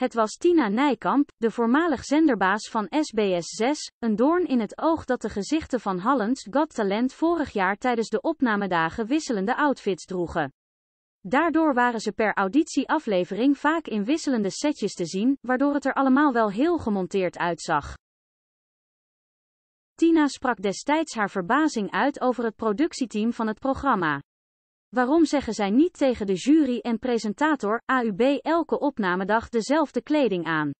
Het was Tina Nijkamp, de voormalig zenderbaas van SBS6, een doorn in het oog dat de gezichten van Hallens Got Talent vorig jaar tijdens de opnamedagen wisselende outfits droegen. Daardoor waren ze per auditieaflevering vaak in wisselende setjes te zien, waardoor het er allemaal wel heel gemonteerd uitzag. Tina sprak destijds haar verbazing uit over het productieteam van het programma. Waarom zeggen zij niet tegen de jury en presentator AUB elke opnamedag dezelfde kleding aan?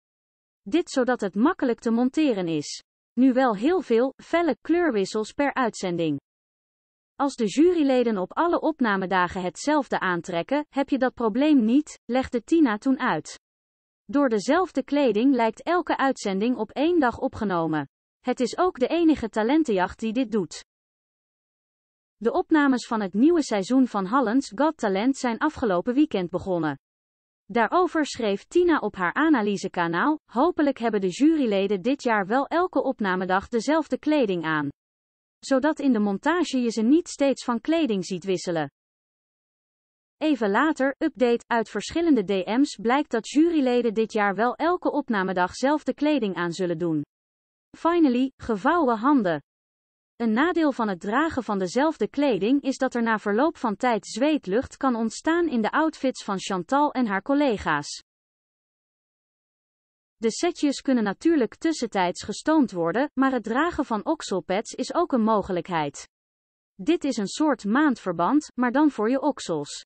Dit zodat het makkelijk te monteren is. Nu wel heel veel, felle kleurwissels per uitzending. Als de juryleden op alle opnamedagen hetzelfde aantrekken, heb je dat probleem niet, legde Tina toen uit. Door dezelfde kleding lijkt elke uitzending op één dag opgenomen. Het is ook de enige talentenjacht die dit doet. De opnames van het nieuwe seizoen van Holland's Got Talent zijn afgelopen weekend begonnen. Daarover schreef Tina op haar analysekanaal, hopelijk hebben de juryleden dit jaar wel elke opnamedag dezelfde kleding aan. Zodat in de montage je ze niet steeds van kleding ziet wisselen. Even later, update, uit verschillende DM's blijkt dat juryleden dit jaar wel elke opnamedag zelfde kleding aan zullen doen. Finally, gevouwen handen. Een nadeel van het dragen van dezelfde kleding is dat er na verloop van tijd zweetlucht kan ontstaan in de outfits van Chantal en haar collega's. De setjes kunnen natuurlijk tussentijds gestoomd worden, maar het dragen van okselpads is ook een mogelijkheid. Dit is een soort maandverband, maar dan voor je oksels.